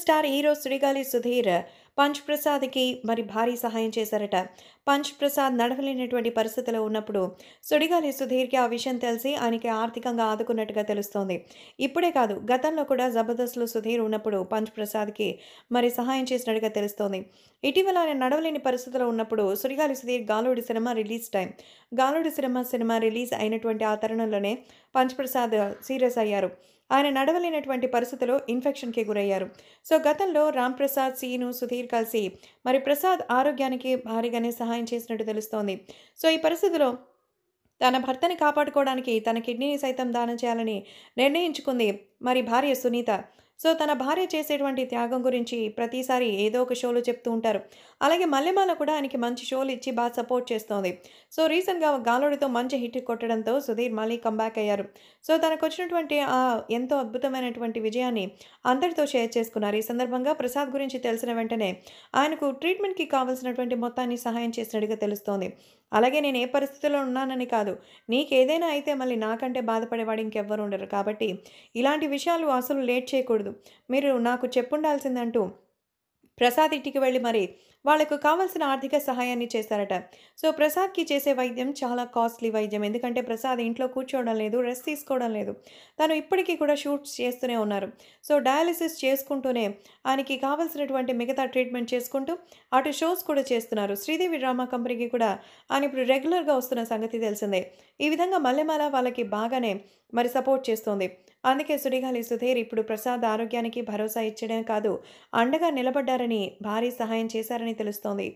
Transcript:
star hero శ్రీగాలి Sudheer punch ప్రసాద్కి మరి భారీ సహాయం చేశారట పంచ్ ప్రసాద్ నడవలేనటువంటి పరిస్థితిలో ఉన్నప్పుడు సుడిగాలి సుధీర్కి ఆ విషయం తెలిసి ఆయనకి ఆర్థికంగా ఆదుకున్నట్టుగా తెలుస్తోంది ఇప్పుడే కాదు గతంలో కూడా జబర్దస్త్లు సుధీర్ ఉన్నప్పుడు పంచ్ ప్రసాద్కి మరి సహాయం చేసినట్టుగా తెలుస్తోంది ఇటీవల ఆయన నడవలేని పరిస్థితిలో ఉన్నప్పుడు సుడిగాలి సుధీర్ గాలోడి సినిమా రిలీజ్ టైం గాలోడి సినిమా సినిమా రిలీజ్ అయినటువంటి ఆ తరుణంలోనే పంచప్రసాద్ సీరియస్ అయ్యారు ఆయన నడవలేనటువంటి పరిస్థితిలో ఇన్ఫెక్షన్కి గురయ్యారు సో గతంలో రామ్ ప్రసాద్ సీను సుధీర్ కలిసి మరి ప్రసాద్ ఆరోగ్యానికి భారీగానే సహాయం చేసినట్టు తెలుస్తోంది సో ఈ పరిస్థితిలో తన భర్తని కాపాడుకోవడానికి తన కిడ్నీని సైతం దానం చేయాలని నిర్ణయించుకుంది మరి భార్య సునీత సో తన భార్య చేసేటువంటి త్యాగం గురించి ప్రతిసారి ఏదో ఒక షోలు చెప్తూ ఉంటారు అలాగే మల్లెమాల కూడా ఆయనకి మంచి షోలు ఇచ్చి బాగా సపోర్ట్ చేస్తోంది సో రీసెంట్గా గాలోడితో మంచి హిట్ కొట్టడంతో సుధీర్ మళ్ళీ కంబ్యాక్ అయ్యారు సో తనకు వచ్చినటువంటి ఆ ఎంతో అద్భుతమైనటువంటి విజయాన్ని అందరితో షేర్ చేసుకున్నారు ఈ సందర్భంగా ప్రసాద్ గురించి తెలిసిన వెంటనే ఆయనకు ట్రీట్మెంట్కి కావాల్సినటువంటి మొత్తాన్ని సహాయం చేసినట్టుగా తెలుస్తోంది అలాగే నేను ఏ పరిస్థితుల్లో ఉన్నానని కాదు నీకేదైనా అయితే మళ్ళీ నాకంటే బాధపడేవాడు ఇంకెవ్వరు ఉండరు కాబట్టి ఇలాంటి విషయాలు అసలు లేట్ చేయకూడదు మీరు నాకు చెప్పుండాల్సిందంటూ ప్రసాద్ ఇంటికి వెళ్ళి మరి వాళ్లకు కావాల్సిన ఆర్థిక సహాయాన్ని చేశారట సో ప్రసాద్కి చేసే వైద్యం చాలా కాస్ట్లీ వైద్యం ఎందుకంటే ప్రసాద్ ఇంట్లో కూర్చోవడం లేదు రెస్ట్ తీసుకోవడం లేదు తను ఇప్పటికీ కూడా షూట్స్ చేస్తూనే ఉన్నారు సో డయాలిసిస్ చేసుకుంటూనే ఆయనకి కావాల్సినటువంటి మిగతా ట్రీట్మెంట్ చేసుకుంటూ అటు షోస్ కూడా చేస్తున్నారు శ్రీదేవి డ్రామా కంపెనీకి కూడా ఆయన ఇప్పుడు రెగ్యులర్గా వస్తున్న సంగతి తెలిసిందే ఈ విధంగా మల్లెమాల వాళ్ళకి బాగానే మరి సపోర్ట్ చేస్తోంది అందుకే సుడిగాలి సుధీర్ ఇప్పుడు ప్రసాద్ ఆరోగ్యానికి భరోసా ఇచ్చడమే కాదు అండగా నిలబడ్డారని భారీ సహాయం చేశారని చేస్తున్నారని తెలుస్తోంది